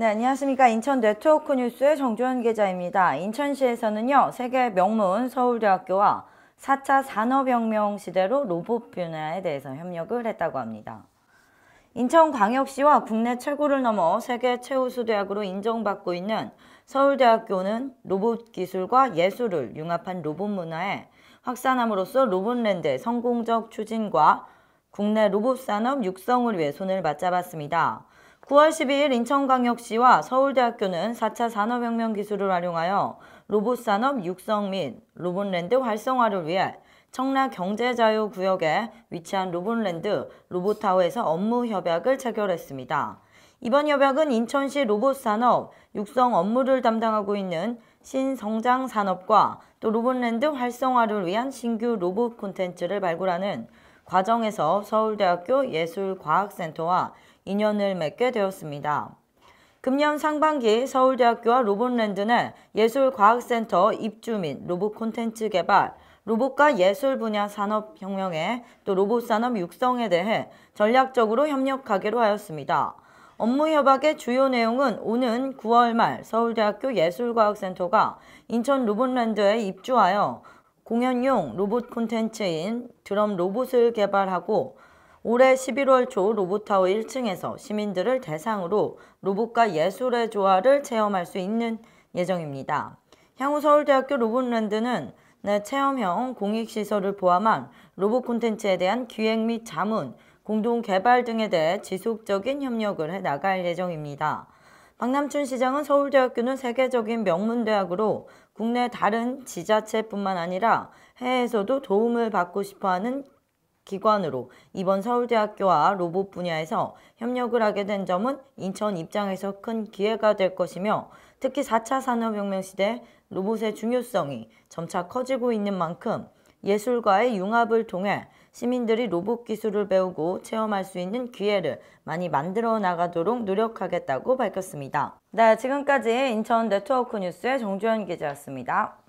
네, 안녕하십니까. 인천 네트워크 뉴스의 정주현 기자입니다. 인천시에서는요, 세계 명문 서울대학교와 4차 산업혁명 시대로 로봇 분야에 대해서 협력을 했다고 합니다. 인천광역시와 국내 최고를 넘어 세계 최우수 대학으로 인정받고 있는 서울대학교는 로봇 기술과 예술을 융합한 로봇 문화에 확산함으로써 로봇랜드의 성공적 추진과 국내 로봇 산업 육성을 위해 손을 맞잡았습니다. 9월 12일 인천광역시와 서울대학교는 4차 산업혁명 기술을 활용하여 로봇산업 육성 및 로봇랜드 활성화를 위해 청라 경제자유구역에 위치한 로봇랜드 로봇타워에서 업무 협약을 체결했습니다. 이번 협약은 인천시 로봇산업 육성 업무를 담당하고 있는 신성장 산업과 또 로봇랜드 활성화를 위한 신규 로봇 콘텐츠를 발굴하는 과정에서 서울대학교 예술과학센터와 인연을 맺게 되었습니다. 금년 상반기 서울대학교와 로봇랜드는 예술과학센터 입주 및 로봇 콘텐츠 개발, 로봇과 예술 분야 산업 혁명에 또 로봇 산업 육성에 대해 전략적으로 협력하기로 하였습니다. 업무 협약의 주요 내용은 오는 9월 말 서울대학교 예술과학센터가 인천 로봇랜드에 입주하여 공연용 로봇 콘텐츠인 드럼 로봇을 개발하고 올해 11월 초 로봇타워 1층에서 시민들을 대상으로 로봇과 예술의 조화를 체험할 수 있는 예정입니다. 향후 서울대학교 로봇랜드는 체험형 공익시설을 포함한 로봇 콘텐츠에 대한 기획 및 자문, 공동 개발 등에 대해 지속적인 협력을 해나갈 예정입니다. 박남춘 시장은 서울대학교는 세계적인 명문대학으로 국내 다른 지자체뿐만 아니라 해외에서도 도움을 받고 싶어하는 기관으로 이번 서울대학교와 로봇 분야에서 협력을 하게 된 점은 인천 입장에서 큰 기회가 될 것이며 특히 4차 산업혁명 시대 로봇의 중요성이 점차 커지고 있는 만큼 예술과의 융합을 통해 시민들이 로봇 기술을 배우고 체험할 수 있는 기회를 많이 만들어 나가도록 노력하겠다고 밝혔습니다. 네, 지금까지 인천 네트워크 뉴스의 정주현 기자였습니다.